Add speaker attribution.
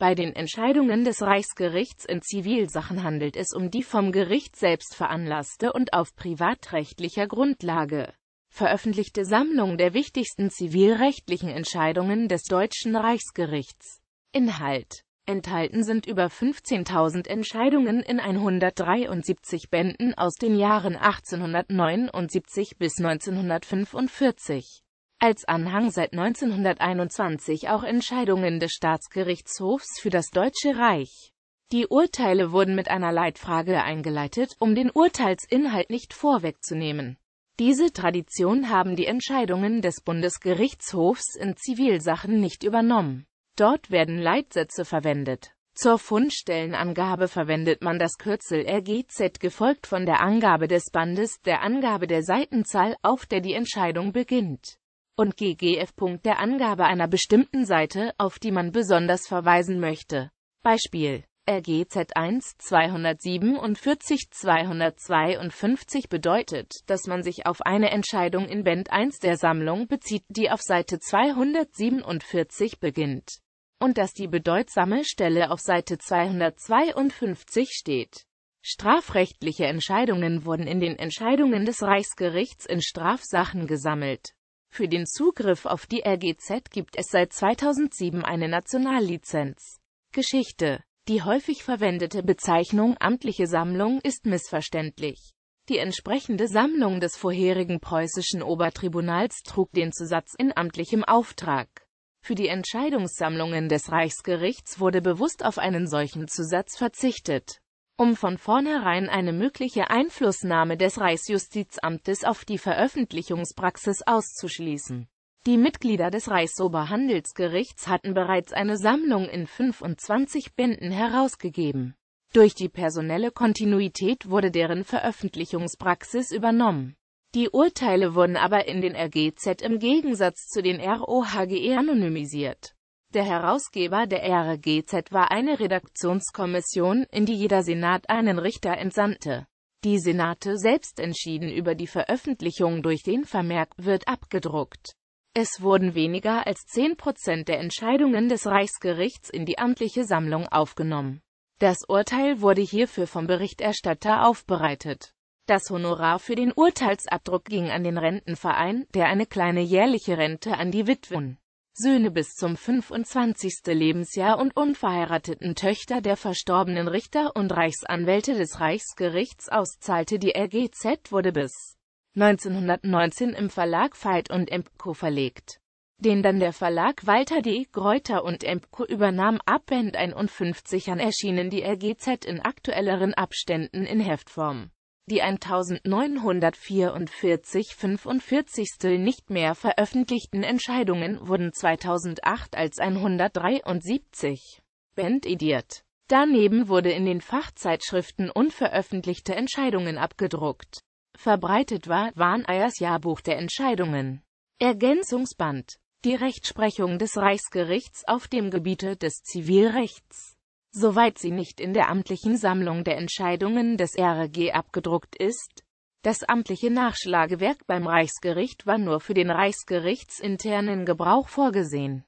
Speaker 1: Bei den Entscheidungen des Reichsgerichts in Zivilsachen handelt es um die vom Gericht selbst veranlasste und auf privatrechtlicher Grundlage veröffentlichte Sammlung der wichtigsten zivilrechtlichen Entscheidungen des Deutschen Reichsgerichts. Inhalt Enthalten sind über 15.000 Entscheidungen in 173 Bänden aus den Jahren 1879 bis 1945 als Anhang seit 1921 auch Entscheidungen des Staatsgerichtshofs für das Deutsche Reich. Die Urteile wurden mit einer Leitfrage eingeleitet, um den Urteilsinhalt nicht vorwegzunehmen. Diese Tradition haben die Entscheidungen des Bundesgerichtshofs in Zivilsachen nicht übernommen. Dort werden Leitsätze verwendet. Zur Fundstellenangabe verwendet man das Kürzel RGZ gefolgt von der Angabe des Bandes, der Angabe der Seitenzahl, auf der die Entscheidung beginnt und ggf. der Angabe einer bestimmten Seite, auf die man besonders verweisen möchte. Beispiel RGZ1 247 252 bedeutet, dass man sich auf eine Entscheidung in Band 1 der Sammlung bezieht, die auf Seite 247 beginnt und dass die bedeutsame Stelle auf Seite 252 steht. Strafrechtliche Entscheidungen wurden in den Entscheidungen des Reichsgerichts in Strafsachen gesammelt. Für den Zugriff auf die RGZ gibt es seit 2007 eine Nationallizenz. Geschichte Die häufig verwendete Bezeichnung amtliche Sammlung ist missverständlich. Die entsprechende Sammlung des vorherigen preußischen Obertribunals trug den Zusatz in amtlichem Auftrag. Für die Entscheidungssammlungen des Reichsgerichts wurde bewusst auf einen solchen Zusatz verzichtet um von vornherein eine mögliche Einflussnahme des Reichsjustizamtes auf die Veröffentlichungspraxis auszuschließen. Die Mitglieder des Reichsoberhandelsgerichts hatten bereits eine Sammlung in 25 Bänden herausgegeben. Durch die personelle Kontinuität wurde deren Veröffentlichungspraxis übernommen. Die Urteile wurden aber in den RGZ im Gegensatz zu den ROHGE anonymisiert. Der Herausgeber der RGZ war eine Redaktionskommission, in die jeder Senat einen Richter entsandte. Die Senate selbst entschieden über die Veröffentlichung durch den Vermerk wird abgedruckt. Es wurden weniger als 10 Prozent der Entscheidungen des Reichsgerichts in die amtliche Sammlung aufgenommen. Das Urteil wurde hierfür vom Berichterstatter aufbereitet. Das Honorar für den Urteilsabdruck ging an den Rentenverein, der eine kleine jährliche Rente an die Witwen Söhne bis zum 25. Lebensjahr und unverheirateten Töchter der verstorbenen Richter und Reichsanwälte des Reichsgerichts auszahlte. Die RGZ wurde bis 1919 im Verlag Veit und Empco verlegt, den dann der Verlag Walter D. Greuter und Empco übernahm. Ab Band 51 an erschienen die RGZ in aktuelleren Abständen in Heftform die 1944 45. nicht mehr veröffentlichten Entscheidungen wurden 2008 als 173 Band ediert. Daneben wurde in den Fachzeitschriften unveröffentlichte Entscheidungen abgedruckt. Verbreitet war Warneiers Jahrbuch der Entscheidungen. Ergänzungsband Die Rechtsprechung des Reichsgerichts auf dem Gebiete des Zivilrechts soweit sie nicht in der amtlichen Sammlung der Entscheidungen des RG abgedruckt ist. Das amtliche Nachschlagewerk beim Reichsgericht war nur für den reichsgerichtsinternen Gebrauch vorgesehen